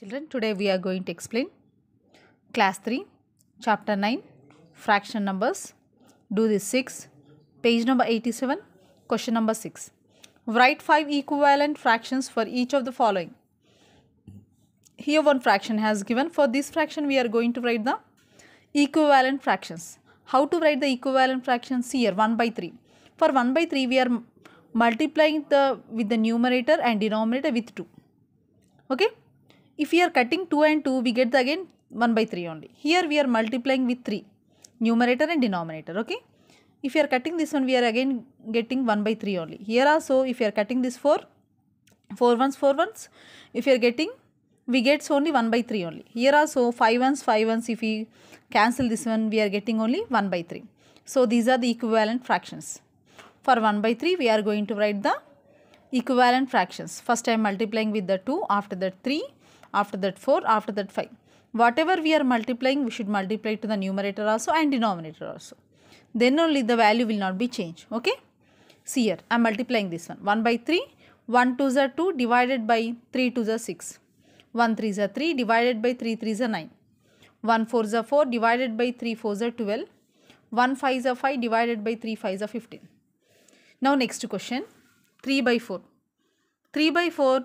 Children, today we are going to explain class 3, chapter 9, fraction numbers. Do this 6, page number 87, question number 6. Write 5 equivalent fractions for each of the following. Here one fraction has given. For this fraction, we are going to write the equivalent fractions. How to write the equivalent fractions here? 1 by 3. For 1 by 3, we are multiplying the with the numerator and denominator with 2. Okay. If we are cutting 2 and 2, we get the again 1 by 3 only. Here we are multiplying with 3, numerator and denominator, okay. If you are cutting this one, we are again getting 1 by 3 only. Here also, if you are cutting this 4, 4 ones, 4 ones, if you are getting, we get only 1 by 3 only. Here also, 5 ones, 5 ones, if we cancel this one, we are getting only 1 by 3. So, these are the equivalent fractions. For 1 by 3, we are going to write the equivalent fractions. First I am multiplying with the 2, after that 3, after that 4, after that 5. Whatever we are multiplying, we should multiply to the numerator also and denominator also. Then only the value will not be changed. Okay. See here, I am multiplying this one. 1 by 3, 1 2 is 2 divided by 3 2 is 6. 1 3 is 3 divided by 3 3 is 9. 1 4 is 4 divided by 3 4 is 12. 1 5 is 5 divided by 3 5 is 15. Now next question. 3 by 4. 3 by 4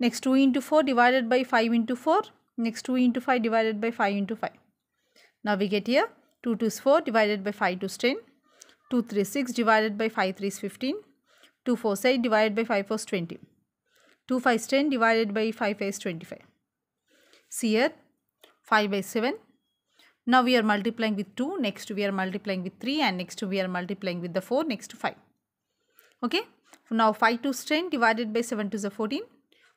Next 2 into 4 divided by 5 into 4. Next 2 into 5 divided by 5 into 5. Now we get here 2 2 is 4 divided by 5 2 is 10. 2 3 6 divided by 5 3 is 15. 2 4 8 divided by 5 4 is 20. 2 5 is 10 divided by 5 5 is 25. See here 5 by 7. Now we are multiplying with 2. Next we are multiplying with 3 and next we are multiplying with the 4 next to 5. Okay. Now 5 to 10 divided by 7 to the 14.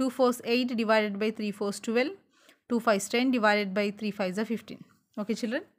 2 fours 8 divided by 3 fours 12, 2 fives 10 divided by 3 fives 15. Okay children.